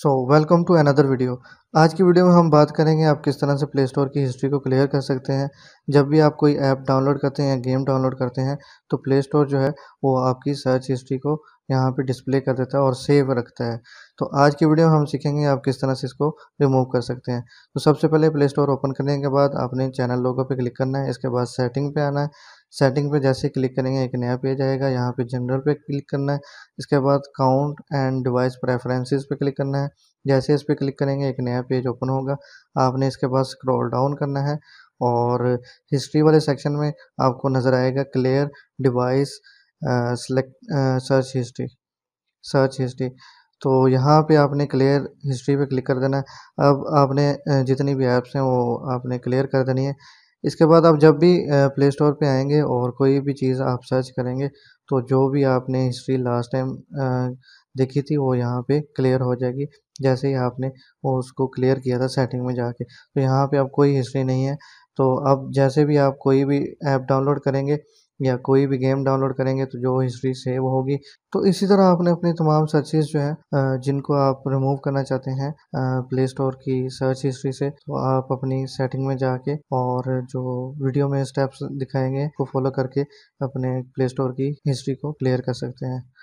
so welcome to another video आज की video में हम बात करेंगे आप किस तरह से प्ले स्टोर की हिस्ट्री को क्लियर कर सकते हैं जब भी आप कोई ऐप डाउनलोड करते हैं या गेम डाउनलोड करते हैं तो प्ले स्टोर जो है वो आपकी सर्च हिस्ट्री को यहाँ पे डिस्प्ले कर देता है और सेव रखता है तो आज की वीडियो में हम सीखेंगे आप किस तरह से इसको रिमूव कर सकते हैं तो सबसे पहले प्ले स्टोर ओपन करने के बाद आपने चैनल लोगो पे क्लिक करना है इसके बाद सेटिंग पे आना है सेटिंग पे जैसे क्लिक करेंगे एक नया पेज आएगा यहाँ पे जनरल पे क्लिक करना है इसके बाद काउंट एंड डिवाइस प्रेफरेंसेस पे क्लिक करना है जैसे इस पर क्लिक करेंगे एक नया पेज ओपन होगा आपने इसके बाद स्क्रॉल डाउन करना है और हिस्ट्री वाले सेक्शन में आपको नज़र आएगा clear device select search history search history तो यहाँ पे आपने क्लियर हिस्ट्री पे क्लिक कर देना है अब आपने जितनी भी ऐप्स हैं वो आपने क्लियर कर देनी है इसके बाद आप जब भी प्ले स्टोर पे आएंगे और कोई भी चीज़ आप सर्च करेंगे तो जो भी आपने हिस्ट्री लास्ट टाइम देखी थी वो यहाँ पे क्लियर हो जाएगी जैसे ही आपने वो उसको क्लियर किया था सेटिंग में जाके तो यहाँ पे अब कोई हिस्ट्री नहीं है तो अब जैसे भी आप कोई भी ऐप डाउनलोड करेंगे या कोई भी गेम डाउनलोड करेंगे तो जो हिस्ट्री सेव होगी तो इसी तरह आपने अपने तमाम सर्चेज जो है जिनको आप रिमूव करना चाहते हैं प्ले स्टोर की सर्च हिस्ट्री से तो आप अपनी सेटिंग में जाके और जो वीडियो में स्टेप्स दिखाएंगे को फॉलो करके अपने प्ले स्टोर की हिस्ट्री को क्लियर कर सकते हैं